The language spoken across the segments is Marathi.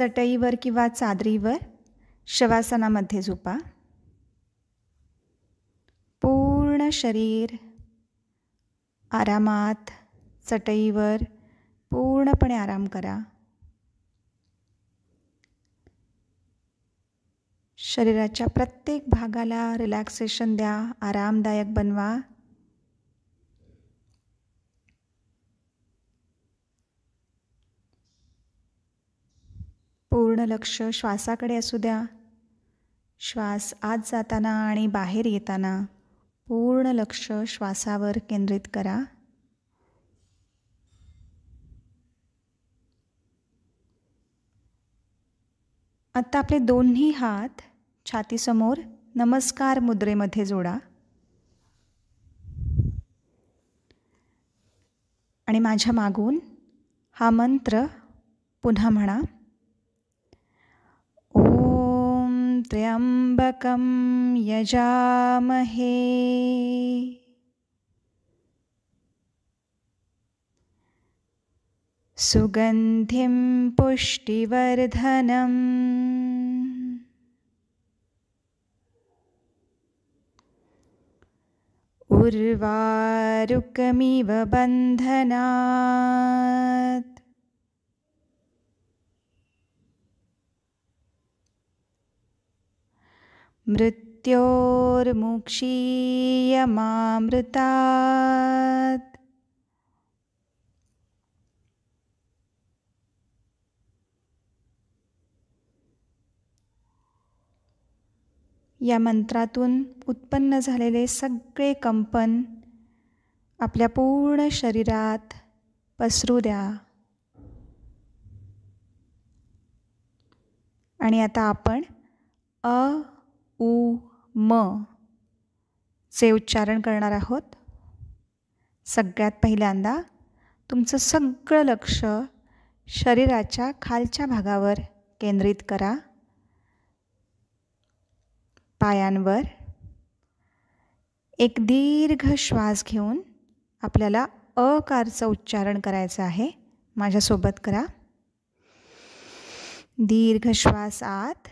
चटईवर किंवा चादरीवर शवासनामध्ये झोपा पूर्ण शरीर आरामात चटईवर पूर्णपणे आराम करा शरीराच्या प्रत्येक भागाला रिलॅक्सेशन द्या आरामदायक बनवा पूर्ण लक्ष श्वासाकडे असू द्या श्वास आत जाताना आणि बाहेर येताना पूर्ण लक्ष श्वासावर केंद्रित करा आत्ता आपले दोन्ही हात छातीसमोर नमस्कार मुद्रेमध्ये जोडा आणि माझ्या मागून हा मंत्र पुन्हा म्हणा त्र्यम्बकं यजामहे सुगन्धिं पुष्टिवर्धनम् उर्वारुकमिव बन्धनात् मृत्योर्मुक्षीयमामृतात् या मंत्रातून उत्पन्न झालेले सगळे कंपन आपल्या पूर्ण शरीरात पसरू द्या आणि आता आपण अ उ म चे उच्चारण करणार आहोत सगळ्यात पहिल्यांदा तुमचं सगळं लक्ष शरीराच्या खालच्या भागावर केंद्रित करा पायांवर एक दीर्घ श्वास घेऊन आपल्याला अकारचं उच्चारण करायचं आहे माझ्यासोबत करा दीर्घ श्वास आत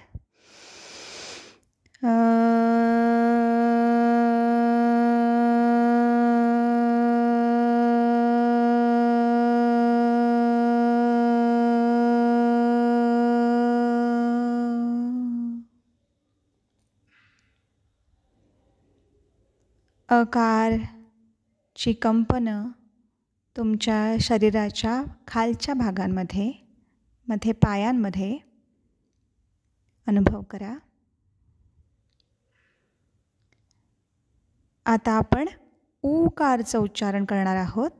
अकार ची कंपनं तुमच्या शरीराच्या खालच्या भागांमध्ये मध्ये पायांमध्ये अनुभव करा आता आपण ऊकारचं उच्चारण करणार आहोत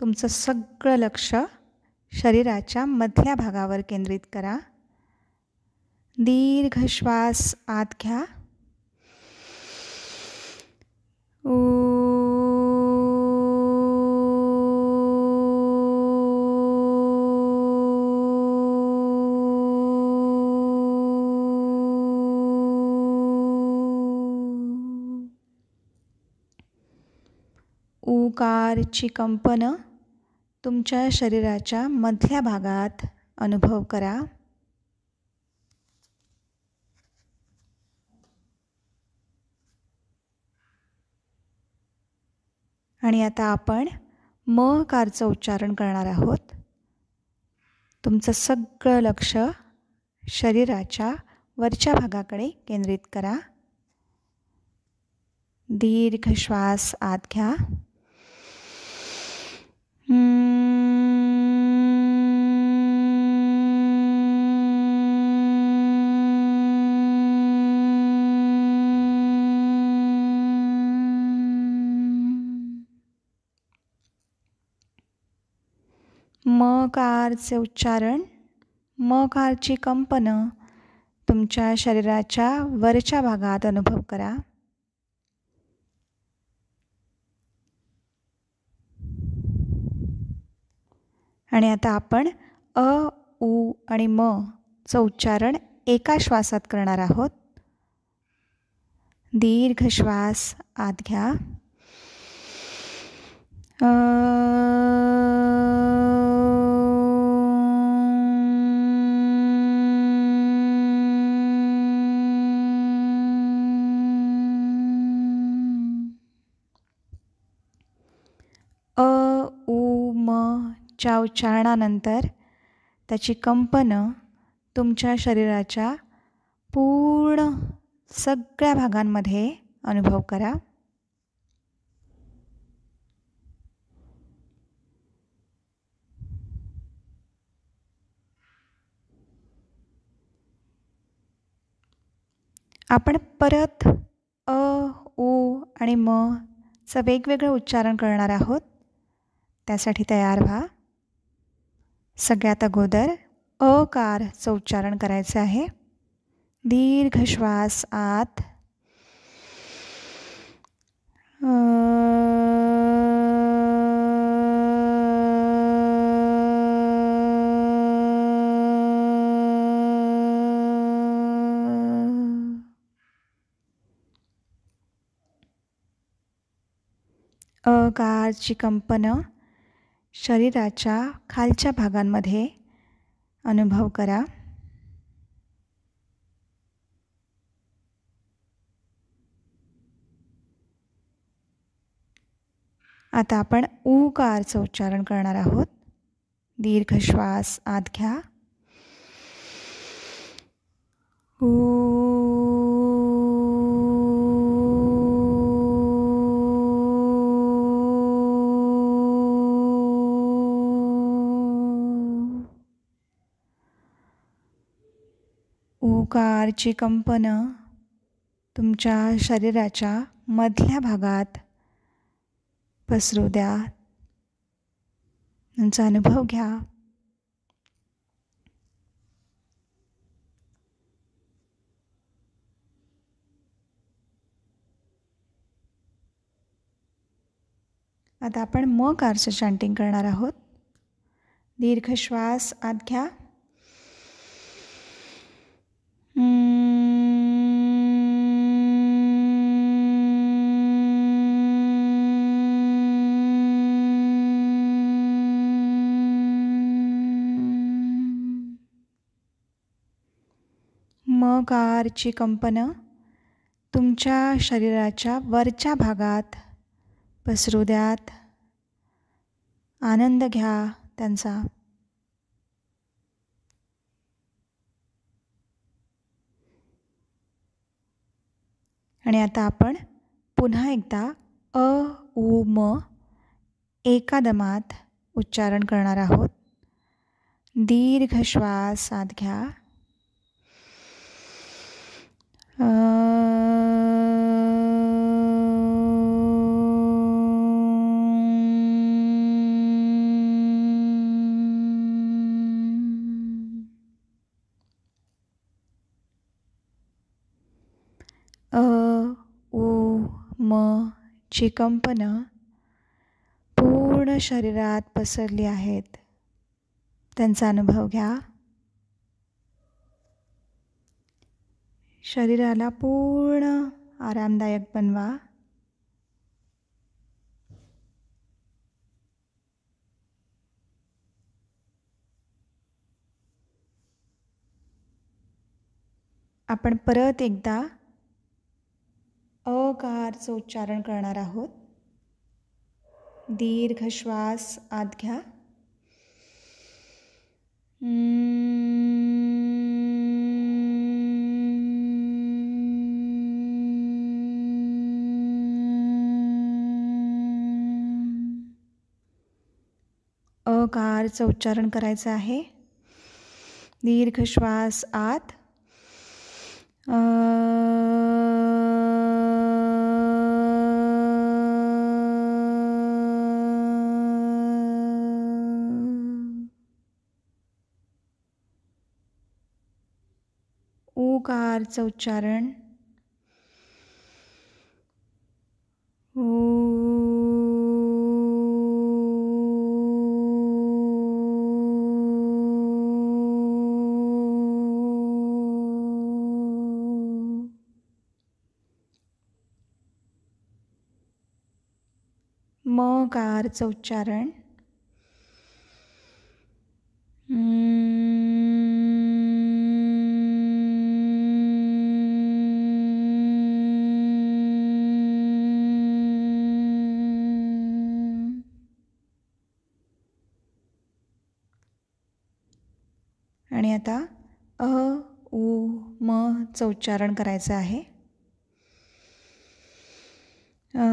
तुमचं सगळं लक्ष शरीराच्या मधल्या भागावर केंद्रित करा दीर्घ श्वास आत घ्या ऊ ओंकारची कंपनं तुमच्या शरीराच्या मधल्या भागात अनुभव करा आणि आता आपण म कारचं उच्चारण करणार आहोत तुमचं सगळं लक्ष शरीराच्या वरच्या भागाकडे केंद्रित करा दीर्घ श्वास आत घ्या म कारचे उच्चारण म कारची कंपनं तुमच्या शरीराच्या वरच्या भागात अनुभव करा आणि आता आपण अ उ आणि म चं उच्चारण एका श्वासात करणार आहोत दीर्घ श्वास आत घ्या च्या उच्चारणानंतर त्याची कंपनं तुमच्या शरीराच्या पूर्ण सगळ्या भागांमध्ये अनुभव करा आपण परत अ उ आणि म चं वेगवेगळं उच्चारण करणार आहोत त्यासाठी तयार व्हा सगळ्यात अगोदर अकारचं उच्चारण करायचं आहे दीर्घ श्वास आत अकारची कंपनं शरीराच्या खालच्या भागांमध्ये अनुभव करा आता आपण उकारचं उच्चारण करणार आहोत दीर्घ श्वास आत घ्या ऊ ओंकारची कंपनं तुमच्या शरीराच्या मधल्या भागात पसरू द्या त्यांचा अनुभव घ्या आता आपण म कारचं चॅन्टिंग करणार आहोत दीर्घ श्वास आत घ्या कारची कंपनं तुमच्या शरीराच्या वरच्या भागात पसरू द्यात आनंद घ्या त्यांचा आणि आता आपण पुन्हा एकदा अ उ म एका दमात उच्चारण करणार आहोत दीर्घ श्वास आत घ्या ची कंपनं पूर्ण शरीरात पसरली आहेत त्यांचा अनुभव घ्या शरीराला पूर्ण आरामदायक बनवा आपण परत एकदा अकारचं उच्चारण करणार आहोत दीर्घ श्वास आत घ्या अकारचं उच्चारण करायचं आहे दीर्घ श्वास आत ओकारचं उच्चारण म कारचं उच्चारण चं उच्चारण करायचं आहे अ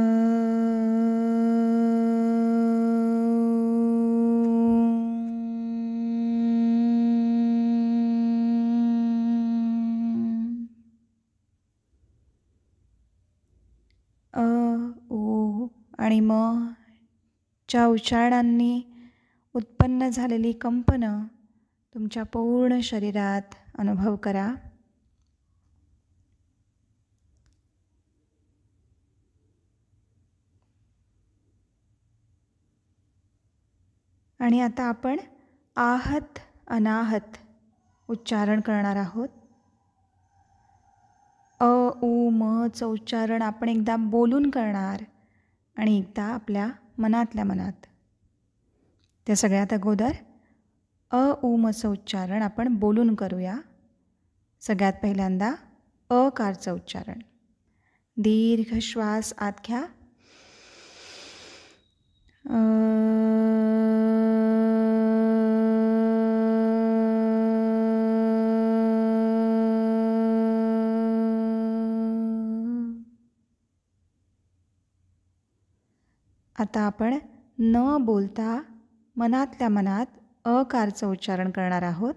ओ आणि म च्या उच्चारणांनी उत्पन्न झालेली कंपनं तुमच्या पूर्ण शरीरात अनुभव करा आणि आता आपण आहत अनाहत उच्चारण करणार आहोत अ उ मचं उच्चारण आपण एकदा बोलून करणार आणि एकदा आपल्या मनातल्या मनात त्या सगळ्यात अगोदर अ उ मचं उच्चारण आपण बोलून करूया सगळ्यात पहिल्यांदा अकारचं उच्चारण दीर्घ श्वास आत घ्या आता आपण न बोलता मनातल्या मनात अकारचं उच्चारण करणार आहोत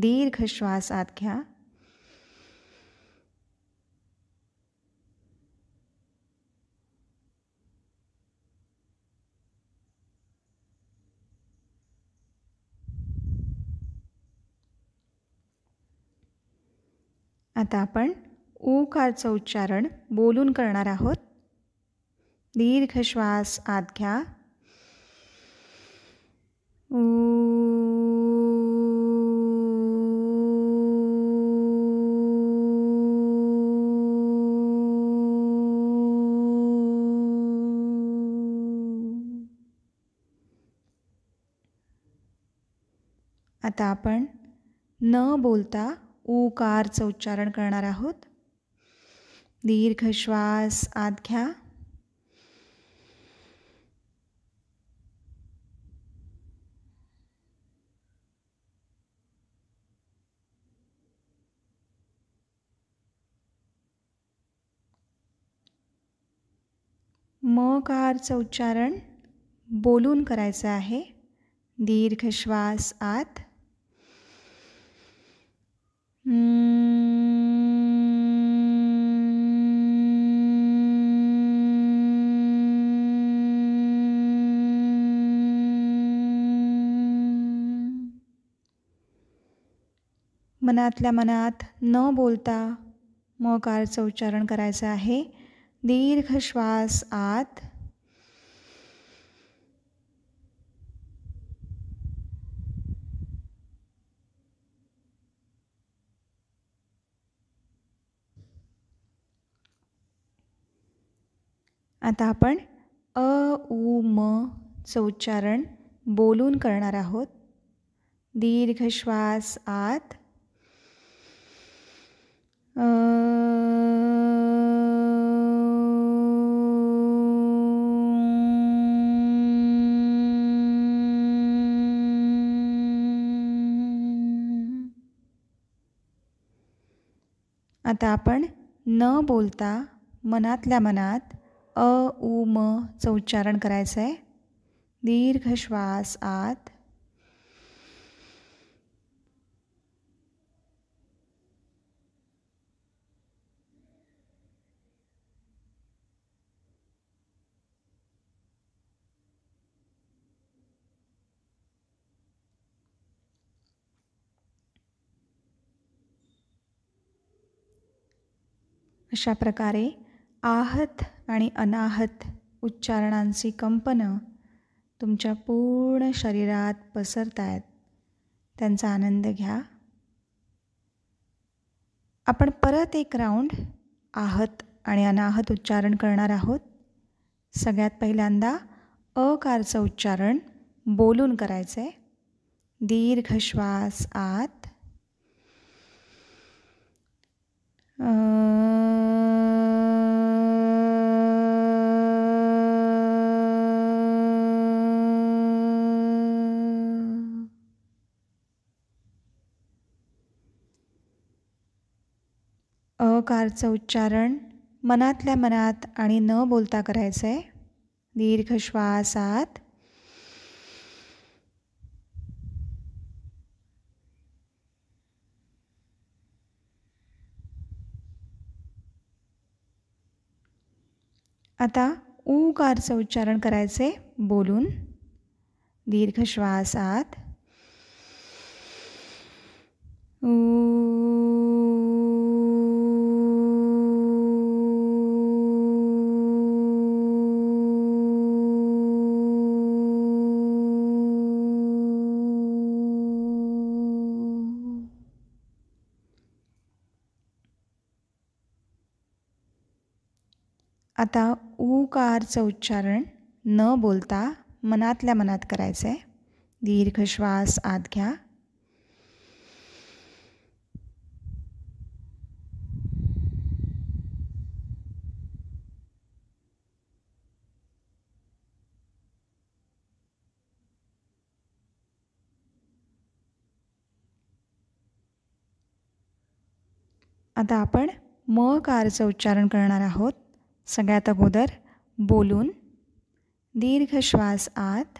दीर्घ श्वास आत घ्या आता आपण ऊकारचं उच्चारण बोलून करणार आहोत दीर्घ श्वास आत घ्या आता आपण न बोलता उकारचं उच्चारण करणार आहोत दीर्घ श्वास आत घ्या ओमकारचं उच्चारण बोलून करायचं आहे दीर्घ श्वास आत मनातल्या मनात न बोलता मकारचं उच्चारण करायचं आहे दीर्घ श्वास आत आता आपण अ उ म चं उच्चारण बोलून करणार आहोत दीर्घ श्वास आत आता आपण न बोलता मनातल्या मनात अ उ म चं उच्चारण करायचं आहे दीर्घ श्वास आत अशा प्रकारे आहत आणि अनाहत उच्चारणांची कंपनं तुमच्या पूर्ण शरीरात पसरत आहेत त्यांचा आनंद घ्या आपण परत एक राऊंड आहत आणि अनाहत उच्चारण करणार आहोत सगळ्यात पहिल्यांदा अकारचं उच्चारण बोलून करायचं आहे दीर्घ श्वास आत अकारचं उच्चारण मनातल्या मनात आणि न बोलता करायचं आहे दीर्घ श्वासात उ आता ऊकारचं उच्चारण करायचंय बोलून दीर्घ श्वासात ऊ आता कारचं उच्चारण न बोलता मनातल्या मनात करायचं आहे दीर्घ श्वास आत घ्या आता आपण म कारचं उच्चारण करणार आहोत सगळ्यात अगोदर बोलून दीर्घ श्वास आत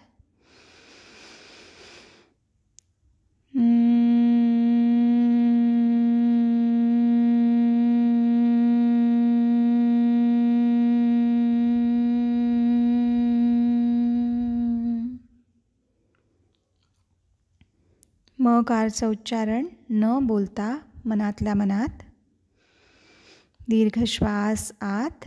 म कारचं उच्चारण न बोलता मनातल्या मनात दीर्घ श्वास आत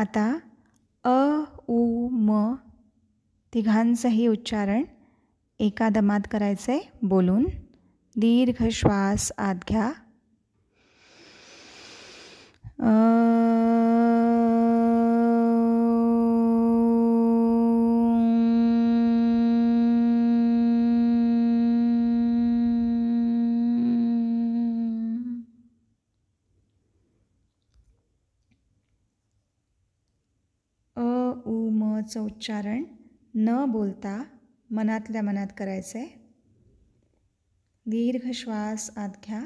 आता अ उ म तिघांचंही उच्चारण एका दमात करायचं आहे बोलून दीर्घ श्वास आत घ्या नावाचं उच्चारण न बोलता मनातल्या मनात करायचं आहे दीर्घ श्वास आत घ्या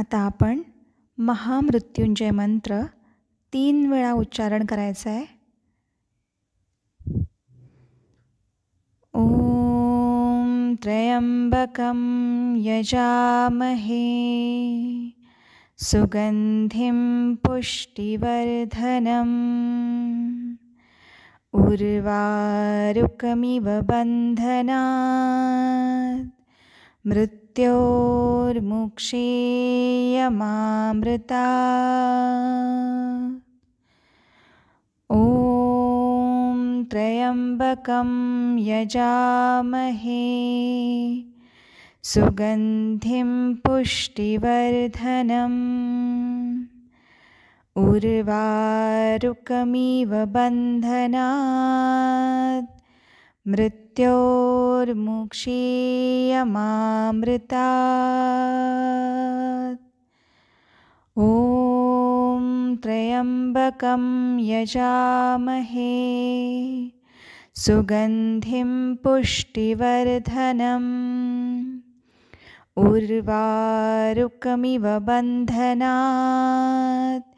आता आपण महामृत्युंजय मंत्र तीन वेळा उच्चारण करायचं आहे ॐ त्र्यंबकं यजामहे सुगन्धिं पुष्टिवर्धनम् उर्वारुकमिव बन्धनात् मृत्योर्मुक्षीयमामृता ॐ त्र्यम्बकं यजामहे सुगन्धिं पुष्टिवर्धनम् उर्वारुकमिव बन्धनात् मृत्योर्मुक्षीयमामृता ॐ त्र्यम्बकं यजामहे सुगन्धिं पुष्टिवर्धनम् उर्वारुकमिव बन्धनात्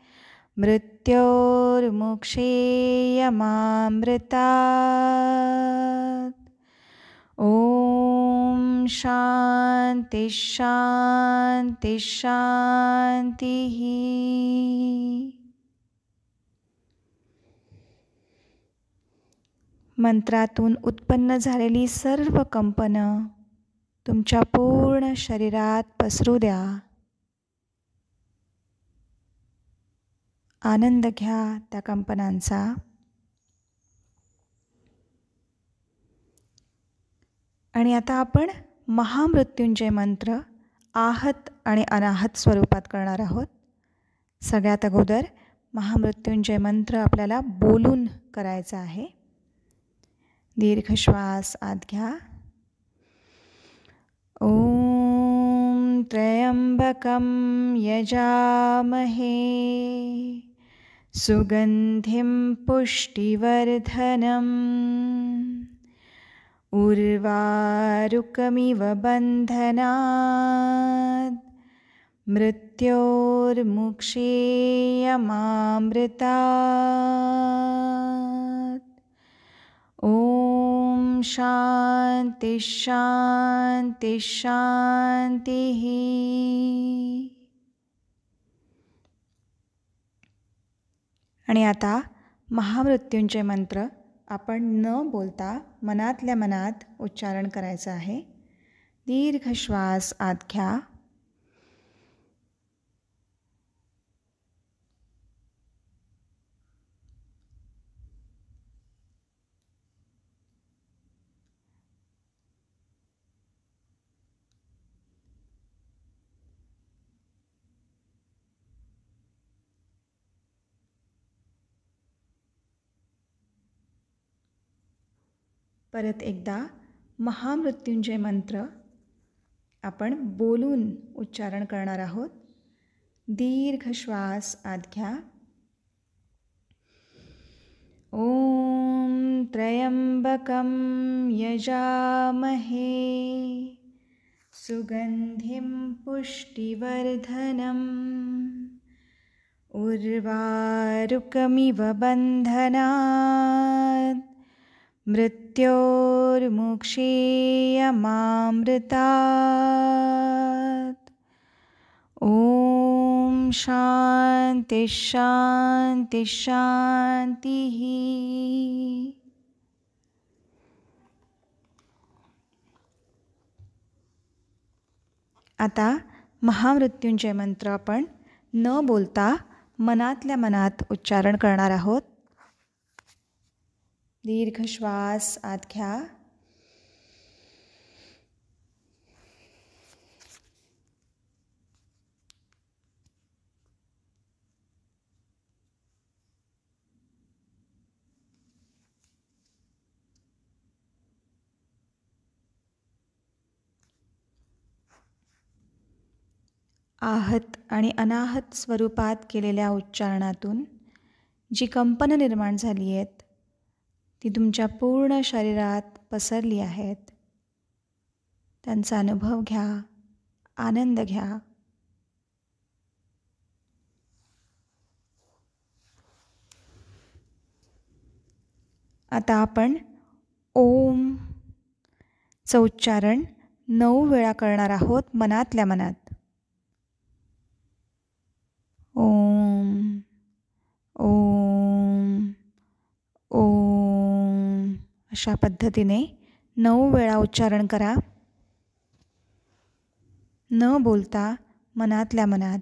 मृत्योर्मुक्षेयमामृता ॐ शान्ति शान्ति शान्तिः मंत्रातून उत्पन्न झालेली सर्व कंपनं तुमच्या पूर्ण शरीरात पसरू द्या आनंद घ्या त्या कंपनांचा आणि आता आपण महामृत्युंजय मंत्र आहत आणि अनाहत स्वरूपात करणार आहोत सगळ्यात अगोदर महामृत्युंजय मंत्र आपल्याला बोलून करायचा आहे दीर्घ श्वास आत घ्या ॐ यजामहे सुगन्धिं पुष्टिवर्धनम् उर्वारुकमिव बन्धनात् मृत्योर्मुक्षेयमामृता ॐ शान्तिः शान्ति शान्ति आणि आता महामृत्युंजय मंत्र आपण न बोलता मनातल्या मनात उच्चारण करायचं आहे दीर्घ श्वास आत घ्या परत एकदा महामृत्युंजय मंत्र आपण बोलून उच्चारण करणार आहोत दीर्घ दीर्घश्वास आत् ॐ त्रयम्बकं यजामहे सुगन्धिं पुष्टिवर्धनम् उर्वारुकमिव बन्धनात् मृत्योर्मुक्षीयमामृतात् ॐ शान्तिश्शान्तिश्शान्तिः आता महामृत्यूंचे मंत्र आपण न बोलता मनातल्या मनात उच्चारण करणार आहोत दीर्घ श्वास आत घ्या आहत आणि अनाहत स्वरूपात केलेल्या उच्चारणातून जी कंपनं निर्माण झाली आहेत ती तुमच्या पूर्ण शरीरात पसरली आहेत त्यांचा अनुभव घ्या आनंद घ्या आता आपण ओम चं उच्चारण नऊ वेळा करणार आहोत मनातल्या मनात अशा पद्धतीने नऊ वेळा उच्चारण करा न बोलता मनातल्या मनात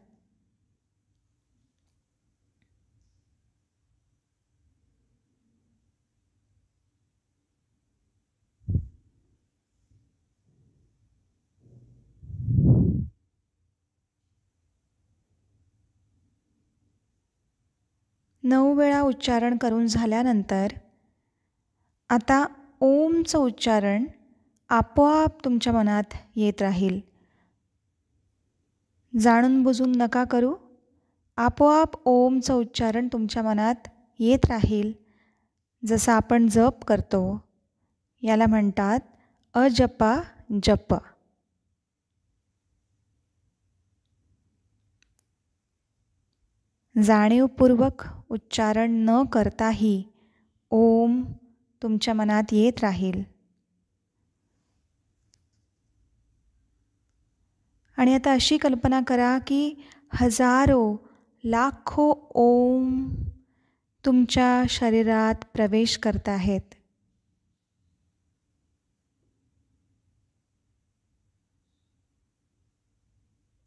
नऊ वेळा उच्चारण करून झाल्यानंतर आता ओमचं उच्चारण आपोआप तुमच्या मनात येत राहील जाणून बुजून नका करू आपोआप ओमचं उच्चारण तुमच्या मनात येत राहील जसं आपण जप करतो याला म्हणतात अजपा जप जाणीवपूर्वक उच्चारण न करताही ओम तुमच्या मनात येत राहील आणि आता अशी कल्पना करा की हजारो लाखो ओम तुमच्या शरीरात प्रवेश करत आहेत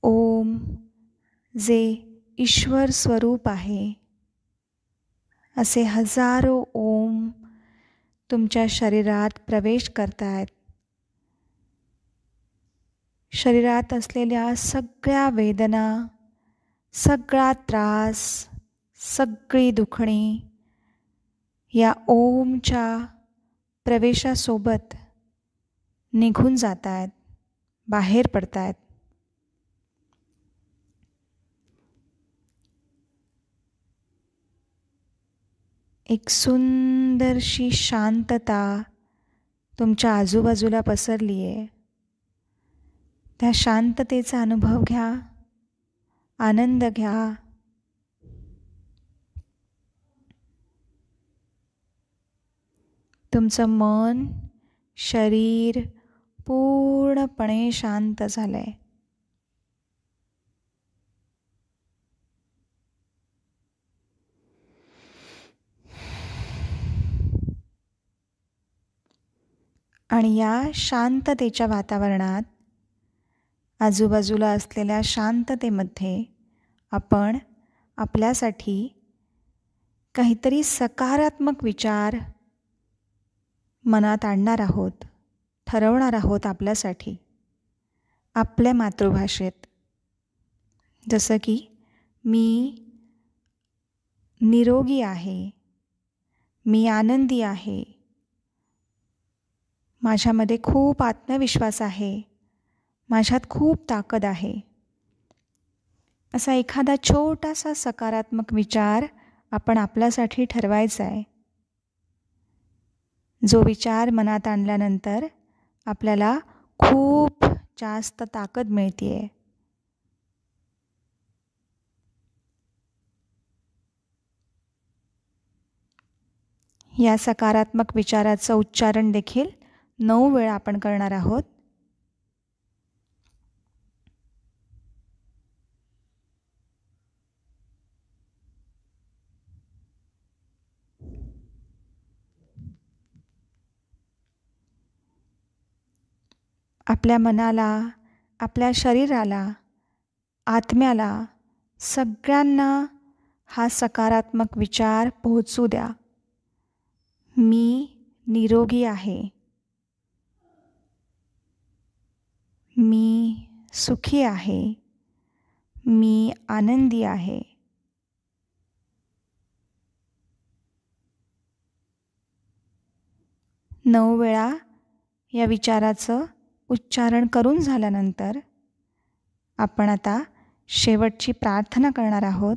ओम जे ईश्वर स्वरूप आहे असे हजारो ओम तुमच्या शरीरात प्रवेश करतायत। शरीरात असलेल्या सगळ्या वेदना सगळा त्रास सगळी दुखणी या ओमच्या प्रवेशासोबत निघून जात आहेत बाहेर पडत आहेत एक सुंदरशी शांतता तुमच्या आजूबाजूला पसरली आहे त्या शांततेचा अनुभव घ्या आनंद घ्या तुमचं मन शरीर पूर्णपणे शांत झालं आहे आणि या शांततेच्या वातावरणात आजूबाजूला असलेल्या शांततेमध्ये आपण आपल्यासाठी काहीतरी सकारात्मक विचार मनात आणणार आहोत ठरवणार आहोत आपल्यासाठी आपल्या मातृभाषेत जसं की मी निरोगी आहे मी आनंदी आहे माझ्यामध्ये खूप आत्मविश्वास आहे माझ्यात खूप ताकद आहे असा एखादा छोटासा सकारात्मक विचार आपण आपल्यासाठी ठरवायचा आहे जो विचार मनात आणल्यानंतर आपल्याला खूप जास्त ताकद मिळते आहे या सकारात्मक विचाराचं उच्चारण देखील नऊ वेळा आपण करणार आहोत आपल्या मनाला आपल्या शरीराला आत्म्याला सगळ्यांना हा सकारात्मक विचार पोहोचू द्या मी निरोगी आहे मी सुखी आहे मी आनंदी आहे नऊ वेळा या विचाराचं उच्चारण करून झाल्यानंतर आपण आता शेवटची प्रार्थना करणार आहोत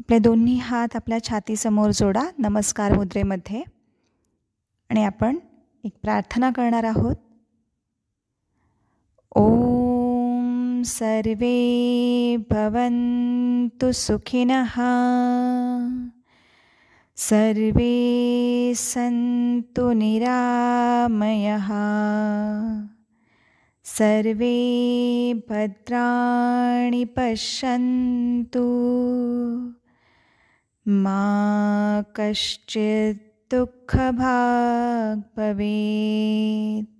आपले दोन्ही हात आपल्या छातीसमोर जोडा नमस्कार मुद्रेमध्ये आणि आपण एक प्रार्थना करणार आहोत ॐ सर्वे भवन्तु सुखिनः सर्वे सन्तु निरामयः सर्वे भद्राणि पश्यन्तु मा कश्चित् दुःखभाग् भवेत्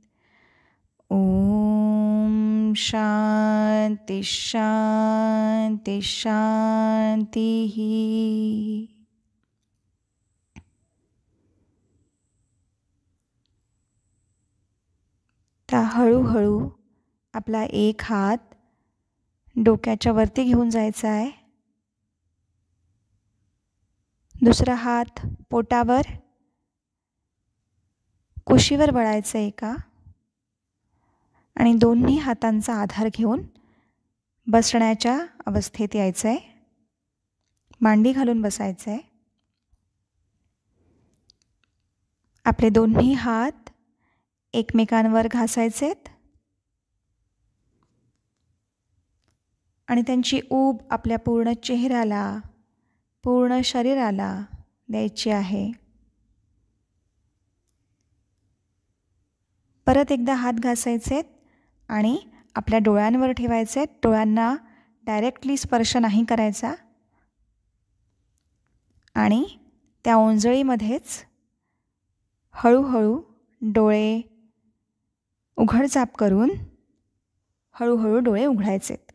ॐ शान्ति शान्ति शान्तिः आता हळूहळू आपला एक हात डोक्याच्या वरती घेऊन जायचा आहे दुसरा हात पोटावर कुशीवर बळायचं आहे का आणि दोन्ही हातांचा आधार घेऊन बसण्याच्या अवस्थेत यायचं आहे मांडी घालून बसायचं आहे आपले दोन्ही हात एकमेकांवर घासायचेत आणि त्यांची ऊब आपल्या पूर्ण चेहऱ्याला पूर्ण शरीराला द्यायची आहे परत एकदा हात घासायचेत आणि आपल्या डोळ्यांवर ठेवायचे डोळ्यांना डायरेक्टली स्पर्श नाही करायचा आणि त्या ओंजळीमध्येच हळूहळू डोळे उघडचाप करून हळूहळू डोळे उघडायचेत